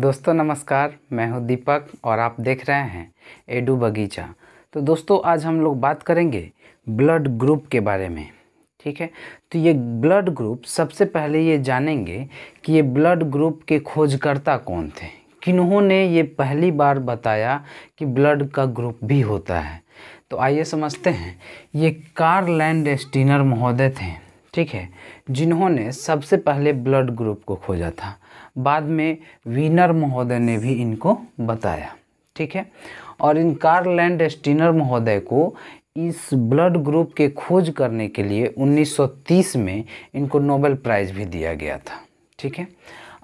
दोस्तों नमस्कार मैं हूं दीपक और आप देख रहे हैं एडू बगीचा तो दोस्तों आज हम लोग बात करेंगे ब्लड ग्रुप के बारे में ठीक है तो ये ब्लड ग्रुप सबसे पहले ये जानेंगे कि ये ब्लड ग्रुप के खोजकर्ता कौन थे किन्होंने ये पहली बार बताया कि ब्लड का ग्रुप भी होता है तो आइए समझते हैं ये कार्लैंड स्टीनर महोदय थे ठीक है जिन्होंने सबसे पहले ब्लड ग्रुप को खोजा था बाद में वीनर महोदय ने भी इनको बताया ठीक है और इन कार्लैंड स्टीनर महोदय को इस ब्लड ग्रुप के खोज करने के लिए 1930 में इनको नोबेल प्राइज़ भी दिया गया था ठीक है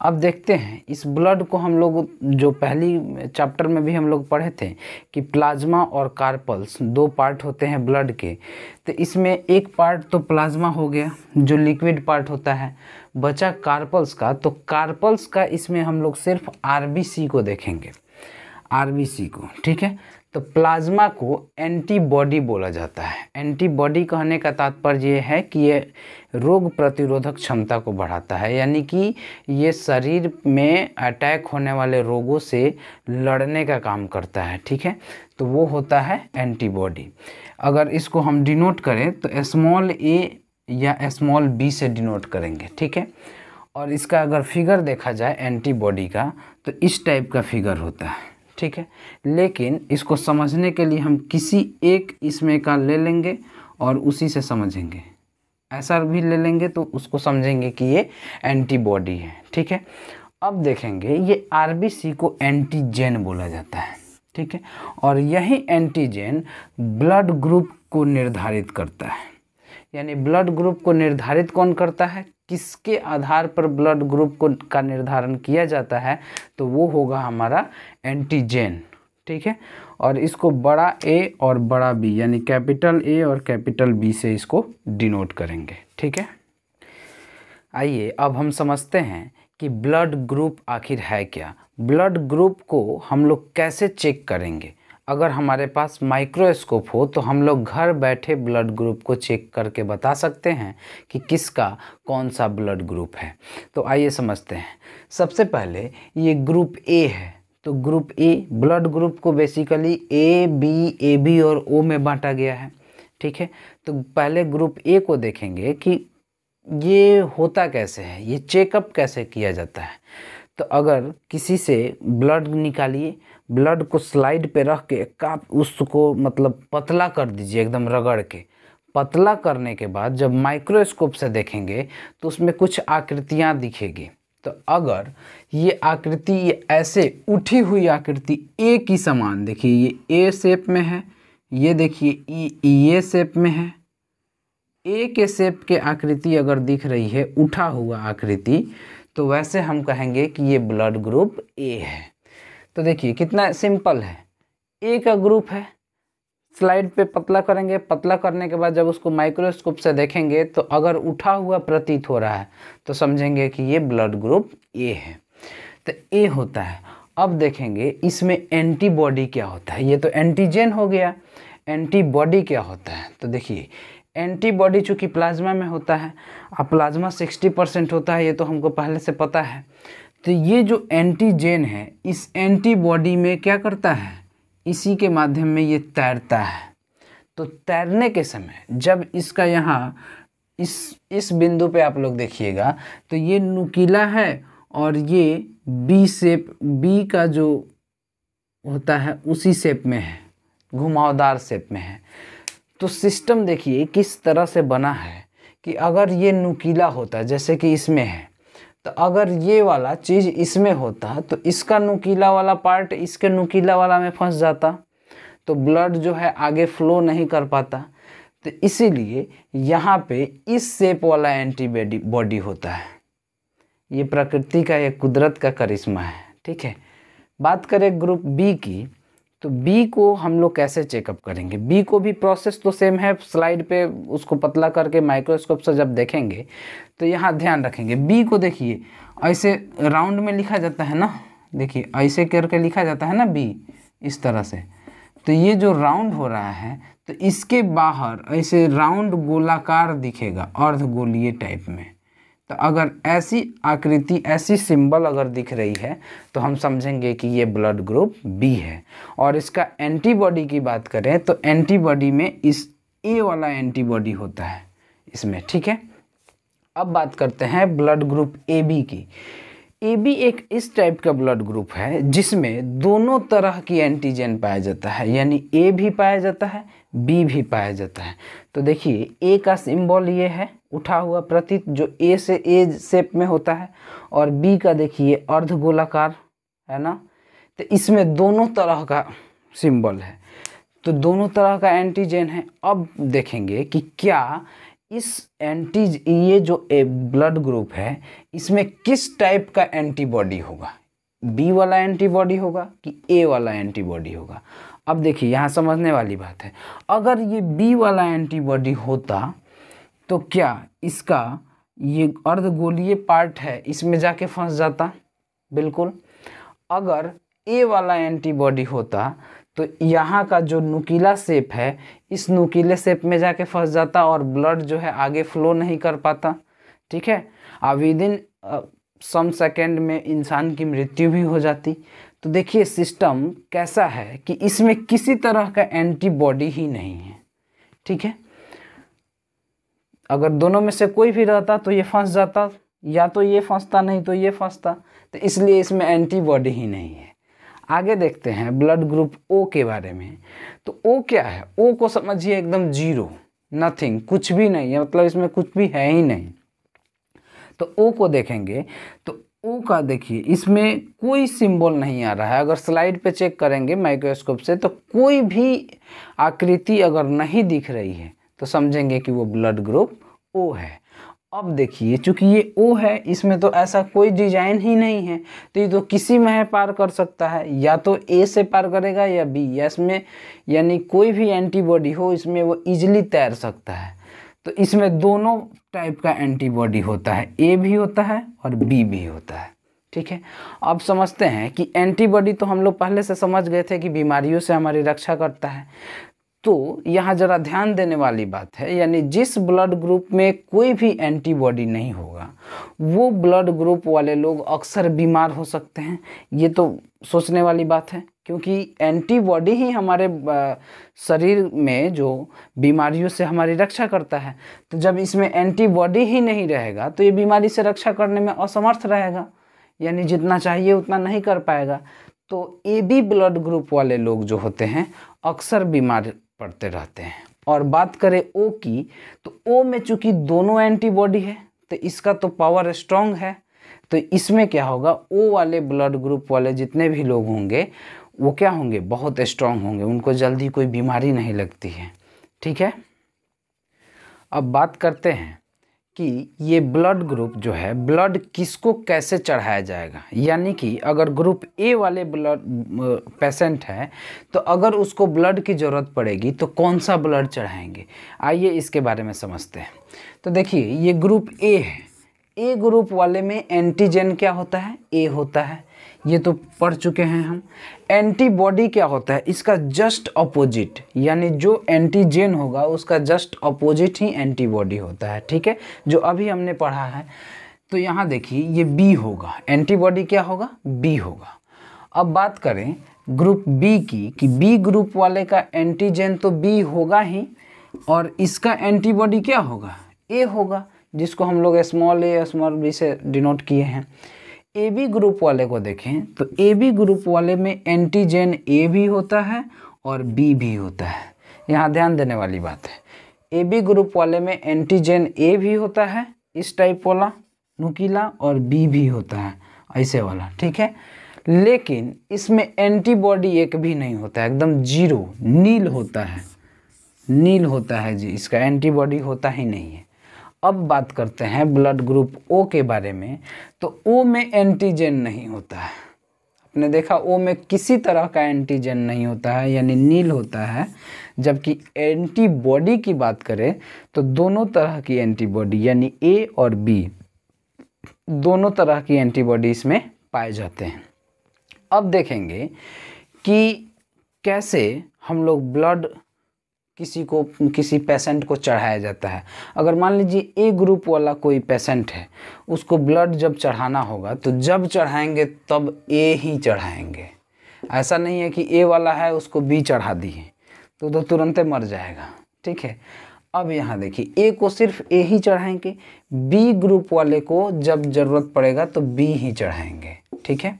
अब देखते हैं इस ब्लड को हम लोग जो पहली चैप्टर में भी हम लोग पढ़े थे कि प्लाज्मा और कार्पल्स दो पार्ट होते हैं ब्लड के तो इसमें एक पार्ट तो प्लाज्मा हो गया जो लिक्विड पार्ट होता है बचा कार्पल्स का तो कार्पल्स का इसमें हम लोग सिर्फ आर को देखेंगे आर को ठीक है तो प्लाज्मा को एंटीबॉडी बोला जाता है एंटीबॉडी कहने का तात्पर्य यह है कि ये रोग प्रतिरोधक क्षमता को बढ़ाता है यानी कि ये शरीर में अटैक होने वाले रोगों से लड़ने का काम करता है ठीक है तो वो होता है एंटीबॉडी अगर इसको हम डिनोट करें तो स्मॉल ए या स्मॉल बी से डिनोट करेंगे ठीक है और इसका अगर फिगर देखा जाए एंटीबॉडी का तो इस टाइप का फिगर होता है ठीक है लेकिन इसको समझने के लिए हम किसी एक इसमें का ले लेंगे और उसी से समझेंगे ऐसा भी ले लेंगे तो उसको समझेंगे कि ये एंटीबॉडी है ठीक है अब देखेंगे ये आर को एंटीजन बोला जाता है ठीक है और यही एंटीजन ब्लड ग्रुप को निर्धारित करता है यानी ब्लड ग्रुप को निर्धारित कौन करता है किसके आधार पर ब्लड ग्रुप को का निर्धारण किया जाता है तो वो होगा हमारा एंटीजेन ठीक है और इसको बड़ा ए और बड़ा बी यानी कैपिटल ए और कैपिटल बी से इसको डिनोट करेंगे ठीक है आइए अब हम समझते हैं कि ब्लड ग्रुप आखिर है क्या ब्लड ग्रुप को हम लोग कैसे चेक करेंगे अगर हमारे पास माइक्रोस्कोप हो तो हम लोग घर बैठे ब्लड ग्रुप को चेक करके बता सकते हैं कि किसका कौन सा ब्लड ग्रुप है तो आइए समझते हैं सबसे पहले ये ग्रुप ए है तो ग्रुप ए ब्लड ग्रुप को basically A B A B और ओ में बांटा गया है ठीक है तो पहले ग्रुप ए को देखेंगे कि ये होता कैसे है ये चेकअप कैसे किया जाता है तो अगर किसी से ब्लड निकालिए ब्लड को स्लाइड पे रख के का उसको मतलब पतला कर दीजिए एकदम रगड़ के पतला करने के बाद जब माइक्रोस्कोप से देखेंगे तो उसमें कुछ आकृतियाँ दिखेगी तो अगर ये आकृति ये ऐसे उठी हुई आकृति ए की समान देखिए ये ए शेप में है ये देखिए ये e, शेप e में है ए के शेप के आकृति अगर दिख रही है उठा हुआ आकृति तो वैसे हम कहेंगे कि ये ब्लड ग्रुप ए है तो देखिए कितना सिंपल है ए का ग्रुप है स्लाइड पे पतला करेंगे पतला करने के बाद जब उसको माइक्रोस्कोप से देखेंगे तो अगर उठा हुआ प्रतीत हो रहा है तो समझेंगे कि ये ब्लड ग्रुप ए है तो ए होता है अब देखेंगे इसमें एंटीबॉडी क्या होता है ये तो एंटीजन हो गया एंटीबॉडी क्या होता है तो देखिए एंटीबॉडी चूँकि प्लाज्मा में होता है अब प्लाज्मा सिक्सटी परसेंट होता है ये तो हमको पहले से पता है तो ये जो एंटीजेन है इस एंटीबॉडी में क्या करता है इसी के माध्यम में ये तैरता है तो तैरने के समय जब इसका यहाँ इस इस बिंदु पे आप लोग देखिएगा तो ये नुकीला है और ये बी सेप बी का जो होता है उसी शेप में है घुमावदार सेप में है तो सिस्टम देखिए किस तरह से बना है कि अगर ये नुकीला होता है जैसे कि इसमें है तो अगर ये वाला चीज़ इसमें होता तो इसका नुकीला वाला पार्ट इसके नुकीला वाला में फंस जाता तो ब्लड जो है आगे फ्लो नहीं कर पाता तो इसीलिए यहाँ पे इस सेप वाला एंटीबॉडी बॉडी होता है ये प्रकृति का एक कुदरत का करिश्मा है ठीक है बात करें ग्रुप बी की तो बी को हम लोग कैसे चेकअप करेंगे बी को भी प्रोसेस तो सेम है स्लाइड पे उसको पतला करके माइक्रोस्कोप से जब देखेंगे तो यहाँ ध्यान रखेंगे बी को देखिए ऐसे राउंड में लिखा जाता है ना देखिए ऐसे करके लिखा जाता है ना बी इस तरह से तो ये जो राउंड हो रहा है तो इसके बाहर ऐसे राउंड गोलाकार दिखेगा अर्ध गोलीय टाइप में तो अगर ऐसी आकृति ऐसी सिंबल अगर दिख रही है तो हम समझेंगे कि ये ब्लड ग्रुप बी है और इसका एंटीबॉडी की बात करें तो एंटीबॉडी में इस ए वाला एंटीबॉडी होता है इसमें ठीक है अब बात करते हैं ब्लड ग्रुप ए बी की ए बी एक इस टाइप का ब्लड ग्रुप है जिसमें दोनों तरह की एंटीजन पाया जाता है यानी ए भी पाया जाता है बी भी पाया जाता है तो देखिए ए का सिंबल ये है उठा हुआ प्रतीत जो ए से ए शेप में होता है और बी का देखिए अर्ध गोलाकार है ना तो इसमें दोनों तरह का सिंबल है तो दोनों तरह का एंटीजन है अब देखेंगे कि क्या इस एंटी ये जो ए ब्लड ग्रुप है इसमें किस टाइप का एंटीबॉडी होगा बी वाला एंटीबॉडी होगा कि ए वाला एंटीबॉडी होगा अब देखिए यहाँ समझने वाली बात है अगर ये बी वाला एंटीबॉडी होता तो क्या इसका ये अर्धगोलीय पार्ट है इसमें जाके फंस जाता बिल्कुल अगर ए वाला एंटीबॉडी होता तो यहाँ का जो नुकीला सेप है इस नुकीले सेप में जाके फंस जाता और ब्लड जो है आगे फ्लो नहीं कर पाता ठीक है अब विद इन सम सेकेंड में इंसान की मृत्यु भी हो जाती तो देखिए सिस्टम कैसा है कि इसमें किसी तरह का एंटीबॉडी ही नहीं है ठीक है अगर दोनों में से कोई भी रहता तो ये फंस जाता या तो ये फंसता नहीं तो ये फंसता तो इसलिए इसमें एंटीबॉडी ही नहीं है आगे देखते हैं ब्लड ग्रुप ओ के बारे में तो ओ क्या है ओ को समझिए एकदम जीरो नथिंग कुछ भी नहीं है मतलब इसमें कुछ भी है ही नहीं तो ओ को देखेंगे तो ओ का देखिए इसमें कोई सिंबल नहीं आ रहा है अगर स्लाइड पे चेक करेंगे माइक्रोस्कोप से तो कोई भी आकृति अगर नहीं दिख रही है तो समझेंगे कि वो ब्लड ग्रुप ओ है अब देखिए चूंकि ये ओ है इसमें तो ऐसा कोई डिजाइन ही नहीं है तो ये तो किसी में है पार कर सकता है या तो ए से पार करेगा या बी या इसमें यानी कोई भी एंटीबॉडी हो इसमें वो इजिली तैर सकता है तो इसमें दोनों टाइप का एंटीबॉडी होता है ए भी होता है और बी भी होता है ठीक है अब समझते हैं कि एंटीबॉडी तो हम लोग पहले से समझ गए थे कि बीमारियों से हमारी रक्षा करता है तो यहाँ ज़रा ध्यान देने वाली बात है यानी जिस ब्लड ग्रुप में कोई भी एंटीबॉडी नहीं होगा वो ब्लड ग्रुप वाले लोग अक्सर बीमार हो सकते हैं ये तो सोचने वाली बात है क्योंकि एंटीबॉडी ही हमारे शरीर में जो बीमारियों से हमारी रक्षा करता है तो जब इसमें एंटीबॉडी ही नहीं रहेगा तो ये बीमारी से रक्षा करने में असमर्थ रहेगा यानी जितना चाहिए उतना नहीं कर पाएगा तो ए बी ब्लड ग्रुप वाले लोग जो होते हैं अक्सर बीमार पढ़ते रहते हैं और बात करें ओ की तो ओ में चूंकि दोनों एंटीबॉडी है तो इसका तो पावर स्ट्रांग है तो इसमें क्या होगा ओ वाले ब्लड ग्रुप वाले जितने भी लोग होंगे वो क्या होंगे बहुत स्ट्रांग होंगे उनको जल्दी कोई बीमारी नहीं लगती है ठीक है अब बात करते हैं कि ये ब्लड ग्रुप जो है ब्लड किसको कैसे चढ़ाया जाएगा यानी कि अगर ग्रुप ए वाले ब्लड पेशेंट हैं तो अगर उसको ब्लड की ज़रूरत पड़ेगी तो कौन सा ब्लड चढ़ाएंगे आइए इसके बारे में समझते हैं तो देखिए ये ग्रुप ए है ए ग्रुप वाले में एंटीजन क्या होता है ए होता है ये तो पढ़ चुके हैं हम एंटीबॉडी क्या होता है इसका जस्ट अपोजिट यानी जो एंटीजेन होगा उसका जस्ट अपोजिट ही एंटीबॉडी होता है ठीक है जो अभी हमने पढ़ा है तो यहाँ देखिए ये बी होगा एंटीबॉडी क्या होगा बी होगा अब बात करें ग्रुप बी की कि बी ग्रुप वाले का एंटीजन तो बी होगा ही और इसका एंटीबॉडी क्या होगा ए होगा जिसको हम लोग स्मॉल ए स्मॉल बी से डिनोट किए हैं ए बी ग्रुप वाले को देखें तो ए बी ग्रुप वाले में एंटीजन ए भी होता है और बी भी होता है यहाँ ध्यान देने वाली बात है ए बी ग्रुप वाले में एंटीजन ए भी होता है इस टाइप वाला नुकीला और बी भी होता है ऐसे वाला ठीक है लेकिन इसमें एंटीबॉडी एक भी नहीं होता है एकदम जीरो नील होता है नील होता है जी इसका एंटीबॉडी होता ही नहीं है अब बात करते हैं ब्लड ग्रुप ओ के बारे में तो ओ में एंटीजन नहीं होता है आपने देखा ओ में किसी तरह का एंटीजन नहीं होता है यानी नील होता है जबकि एंटीबॉडी की बात करें तो दोनों तरह की एंटीबॉडी यानी ए और बी दोनों तरह की एंटीबॉडी इसमें पाए जाते हैं अब देखेंगे कि कैसे हम लोग ब्लड किसी को किसी पेशेंट को चढ़ाया जाता है अगर मान लीजिए ए ग्रुप वाला कोई पेशेंट है उसको ब्लड जब चढ़ाना होगा तो जब चढ़ाएंगे तब ए ही चढ़ाएंगे ऐसा नहीं है कि ए वाला है उसको बी चढ़ा दिए तो तो तुरंत मर जाएगा ठीक है अब यहाँ देखिए ए को सिर्फ ए ही चढ़ाएंगे बी ग्रुप वाले को जब ज़रूरत पड़ेगा तो बी ही चढ़ाएंगे ठीक है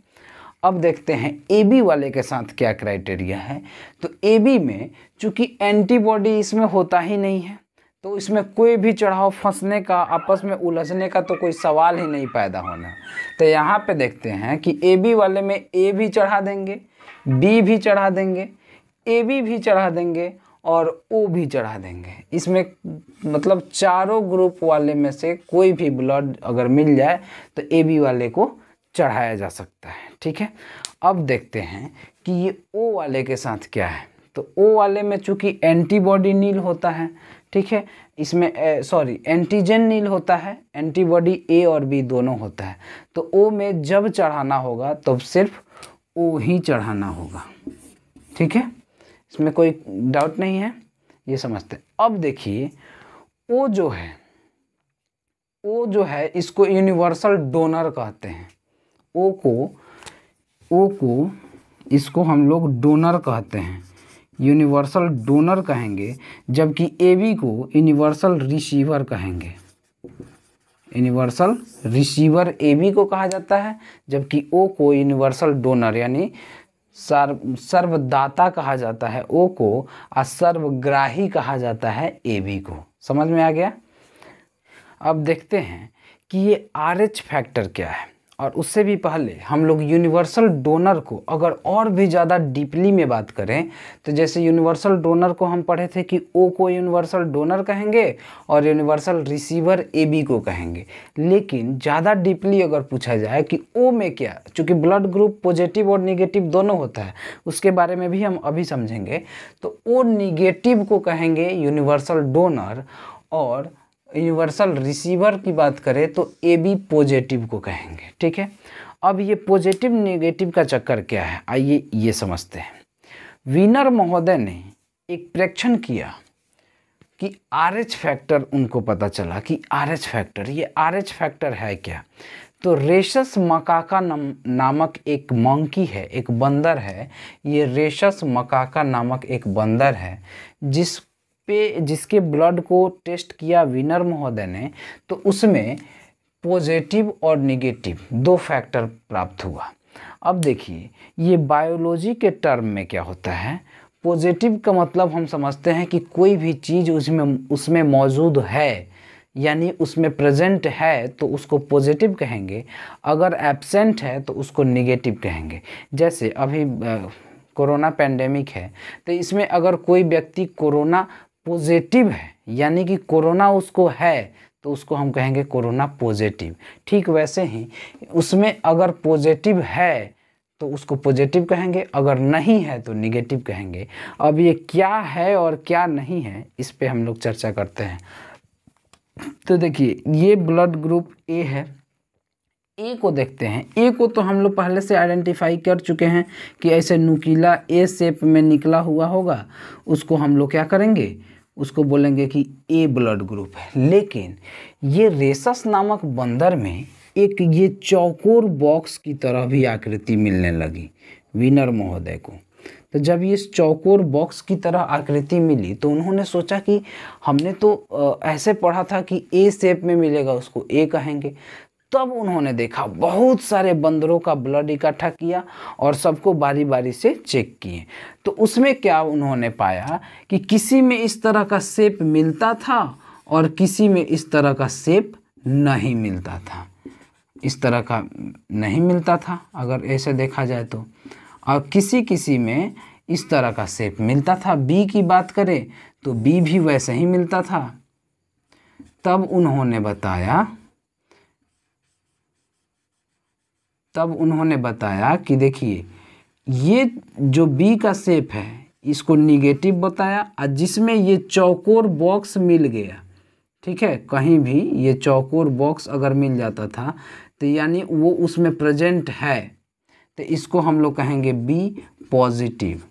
अब देखते हैं ए बी वाले के साथ क्या क्राइटेरिया है तो ए बी में चूँकि एंटीबॉडी इसमें होता ही नहीं है तो इसमें कोई भी चढ़ाव फंसने का आपस में उलझने का तो कोई सवाल ही नहीं पैदा होना तो यहाँ पे देखते हैं कि ए बी वाले में ए भी चढ़ा देंगे बी भी चढ़ा देंगे ए बी भी चढ़ा देंगे और ओ भी चढ़ा देंगे इसमें मतलब चारों ग्रुप वाले में से कोई भी ब्लड अगर मिल जाए तो ए बी वाले को चढ़ाया जा सकता है ठीक है अब देखते हैं कि ये ओ वाले के साथ क्या है तो ओ वाले में चूंकि एंटीबॉडी नील होता है ठीक है इसमें सॉरी एंटीजन नील होता है एंटीबॉडी ए और बी दोनों होता है तो ओ में जब चढ़ाना होगा तब तो सिर्फ ओ ही चढ़ाना होगा ठीक है इसमें कोई डाउट नहीं है ये समझते हैं अब देखिए ओ जो है ओ जो है इसको यूनिवर्सल डोनर कहते हैं ओ को ओ को इसको हम लोग डोनर कहते हैं यूनिवर्सल डोनर कहेंगे जबकि ए बी को यूनिवर्सल रिसीवर कहेंगे यूनिवर्सल रिसीवर ए बी को कहा जाता है जबकि ओ को यूनिवर्सल डोनर यानी सर्व सर्वदाता कहा जाता है ओ को और सर्वग्राही कहा जाता है ए बी को समझ में आ गया अब देखते हैं कि ये आर एच फैक्टर क्या है और उससे भी पहले हम लोग यूनिवर्सल डोनर को अगर और भी ज़्यादा डीपली में बात करें तो जैसे यूनिवर्सल डोनर को हम पढ़े थे कि ओ को यूनिवर्सल डोनर कहेंगे और यूनिवर्सल रिसीवर ए बी को कहेंगे लेकिन ज़्यादा डीपली अगर पूछा जाए कि ओ में क्या चूँकि ब्लड ग्रुप पॉजिटिव और निगेटिव दोनों होता है उसके बारे में भी हम अभी समझेंगे तो ओ निगेटिव को कहेंगे यूनिवर्सल डोनर और यूनिवर्सल रिसीवर की बात करें तो ए बी पॉजिटिव को कहेंगे ठीक है अब ये पॉजिटिव नेगेटिव का चक्कर क्या है आइए ये समझते हैं विनर महोदय ने एक प्रेक्षण किया कि आर एच फैक्टर उनको पता चला कि आर एच फैक्टर ये आर एच फैक्टर है क्या तो रेशस मकाका नम नामक एक मंकी है एक बंदर है ये रेशस मकाका नामक एक बंदर है जिस पे जिसके ब्लड को टेस्ट किया विनर महोदय ने तो उसमें पॉजिटिव और निगेटिव दो फैक्टर प्राप्त हुआ अब देखिए ये बायोलॉजी के टर्म में क्या होता है पॉजिटिव का मतलब हम समझते हैं कि कोई भी चीज़ उसमें उसमें मौजूद है यानी उसमें प्रेजेंट है तो उसको पॉजिटिव कहेंगे अगर एब्सेंट है तो उसको निगेटिव कहेंगे जैसे अभी कोरोना पेंडेमिक है तो इसमें अगर कोई व्यक्ति कोरोना पॉजिटिव है यानी कि कोरोना उसको है तो उसको हम कहेंगे कोरोना पॉजिटिव ठीक वैसे ही उसमें अगर पॉजिटिव है तो उसको पॉजिटिव कहेंगे अगर नहीं है तो निगेटिव कहेंगे अब ये क्या है और क्या नहीं है इस पर हम लोग चर्चा करते हैं तो देखिए ये ब्लड ग्रुप ए है ए को देखते हैं ए को तो हम लोग पहले से आइडेंटिफाई कर चुके हैं कि ऐसे नुकीला ए शेप में निकला हुआ होगा उसको हम लोग क्या करेंगे उसको बोलेंगे कि ए ब्लड ग्रुप है लेकिन ये रेसस नामक बंदर में एक ये चौकोर बॉक्स की तरह भी आकृति मिलने लगी विनर महोदय को तो जब ये चौकोर बॉक्स की तरह आकृति मिली तो उन्होंने सोचा कि हमने तो ऐसे पढ़ा था कि ए शेप में मिलेगा उसको ए कहेंगे तब उन्होंने देखा बहुत सारे बंदरों का ब्लड इकट्ठा किया और सबको बारी बारी से चेक किए तो उसमें क्या उन्होंने पाया कि किसी में इस तरह का सेप मिलता था और किसी में इस तरह का सेप नहीं मिलता था इस तरह का नहीं मिलता था अगर ऐसे देखा जाए तो और किसी किसी में इस तरह का सेप मिलता था बी की बात करें तो बी भी वैसे ही मिलता था तब उन्होंने बताया तब उन्होंने बताया कि देखिए ये जो बी का सेप है इसको निगेटिव बताया और जिसमें ये चौकोर बॉक्स मिल गया ठीक है कहीं भी ये चौकोर बॉक्स अगर मिल जाता था तो यानी वो उसमें प्रेजेंट है तो इसको हम लोग कहेंगे बी पॉजिटिव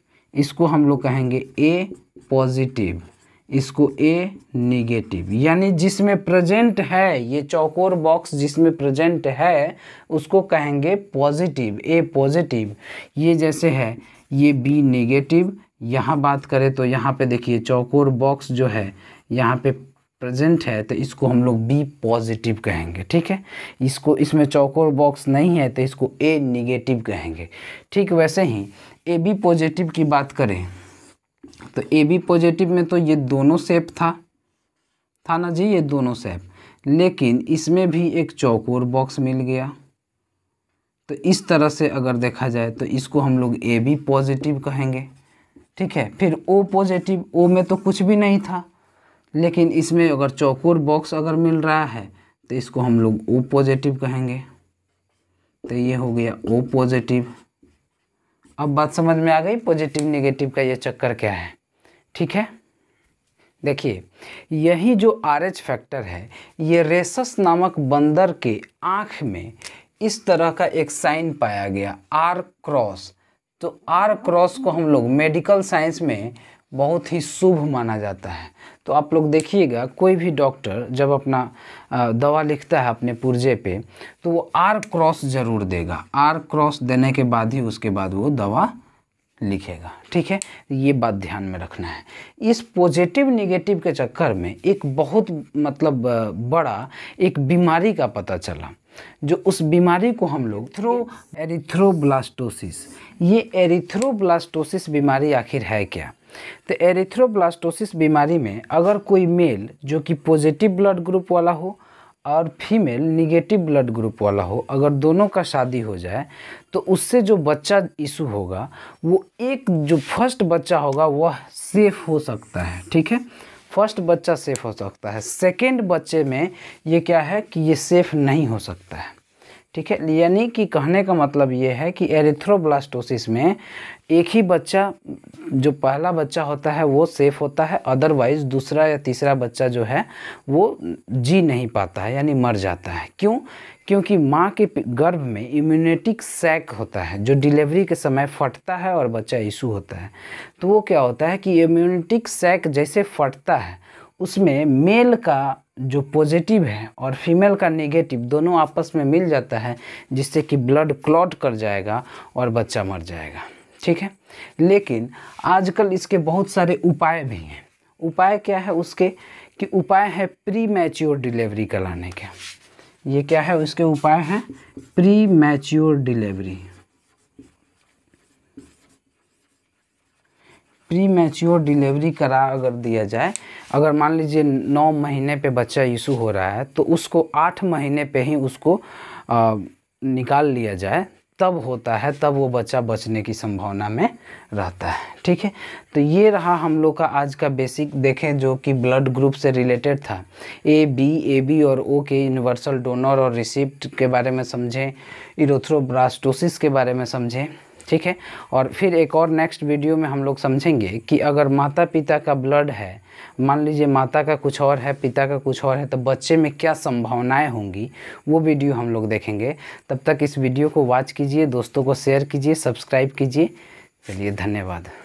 इसको हम लोग कहेंगे ए पॉजिटिव इसको ए निगेटिव यानी जिसमें प्रेजेंट है ये चौकोर बॉक्स जिसमें प्रेजेंट है उसको कहेंगे पॉजिटिव ए पॉजिटिव ये जैसे है ये बी नेगेटिव यहाँ बात करें तो यहाँ पे देखिए चौकोर बॉक्स जो है यहाँ पे प्रेजेंट है तो इसको हम लोग बी पॉजिटिव कहेंगे ठीक है इसको इसमें चौकोर बॉक्स नहीं है तो इसको ए निगेटिव कहेंगे ठीक वैसे ही ए बी पॉजिटिव की बात करें तो ए बी पॉजिटिव में तो ये दोनों सेप था था ना जी ये दोनों सेप लेकिन इसमें भी एक चौकोर बॉक्स मिल गया तो इस तरह से अगर देखा जाए तो इसको हम लोग ए बी पॉजिटिव कहेंगे ठीक है फिर ओ पॉजिटिव ओ में तो कुछ भी नहीं था लेकिन इसमें अगर चौकोर बॉक्स अगर मिल रहा है तो इसको हम लोग ओ पॉजिटिव कहेंगे तो ये हो गया ओ पॉजिटिव अब बात समझ में आ गई पॉजिटिव नेगेटिव का ये चक्कर क्या है ठीक है देखिए यही जो आर एच फैक्टर है ये रेसस नामक बंदर के आँख में इस तरह का एक साइन पाया गया आर क्रॉस तो आर क्रॉस को हम लोग मेडिकल साइंस में बहुत ही शुभ माना जाता है तो आप लोग देखिएगा कोई भी डॉक्टर जब अपना दवा लिखता है अपने पुर्जे पे तो वो आर क्रॉस ज़रूर देगा आर क्रॉस देने के बाद ही उसके बाद वो दवा लिखेगा ठीक है ये बात ध्यान में रखना है इस पॉजिटिव निगेटिव के चक्कर में एक बहुत मतलब बड़ा एक बीमारी का पता चला जो उस बीमारी को हम लोग थ्रो एरिथ्रोब्लास्टोसिस ये एरिथ्रोब्लास्टोसिस बीमारी आखिर है क्या तो एरिथ्रोब्लास्टोसिस बीमारी में अगर कोई मेल जो कि पॉजिटिव ब्लड ग्रुप वाला हो और फीमेल निगेटिव ब्लड ग्रुप वाला हो अगर दोनों का शादी हो जाए तो उससे जो बच्चा इशू होगा वो एक जो फर्स्ट बच्चा होगा वह सेफ हो सकता है ठीक है फर्स्ट बच्चा सेफ हो सकता है सेकेंड बच्चे में ये क्या है कि ये सेफ नहीं हो सकता है ठीक है यानी कि कहने का मतलब ये है कि एरिथ्रोब्लास्टोसिस में एक ही बच्चा जो पहला बच्चा होता है वो सेफ होता है अदरवाइज़ दूसरा या तीसरा बच्चा जो है वो जी नहीं पाता है यानी मर जाता है क्यों क्योंकि माँ के गर्भ में इम्यूनिटिक सैक होता है जो डिलीवरी के समय फटता है और बच्चा इशू होता है तो वो क्या होता है कि इम्यूनिटिक सैक जैसे फटता है उसमें मेल का जो पॉजिटिव है और फीमेल का नेगेटिव दोनों आपस में मिल जाता है जिससे कि ब्लड क्लॉट कर जाएगा और बच्चा मर जाएगा ठीक है लेकिन आजकल इसके बहुत सारे उपाय भी हैं उपाय क्या है उसके कि उपाय है प्री मैच्योर डिलीवरी कराने के ये क्या है उसके उपाय हैं premature delivery premature delivery करा अगर दिया जाए अगर मान लीजिए नौ महीने पे बच्चा इशू हो रहा है तो उसको आठ महीने पे ही उसको आ, निकाल लिया जाए तब होता है तब वो बच्चा बचने की संभावना में रहता है ठीक है तो ये रहा हम लोग का आज का बेसिक देखें जो कि ब्लड ग्रुप से रिलेटेड था ए बी ए बी और ओ के यूनिवर्सल डोनर और रिसिप्ट के बारे में समझें इरोथ्रोब्रास्टोसिस के बारे में समझें ठीक है और फिर एक और नेक्स्ट वीडियो में हम लोग समझेंगे कि अगर माता पिता का ब्लड है मान लीजिए माता का कुछ और है पिता का कुछ और है तो बच्चे में क्या संभावनाएं होंगी वो वीडियो हम लोग देखेंगे तब तक इस वीडियो को वॉच कीजिए दोस्तों को शेयर कीजिए सब्सक्राइब कीजिए चलिए धन्यवाद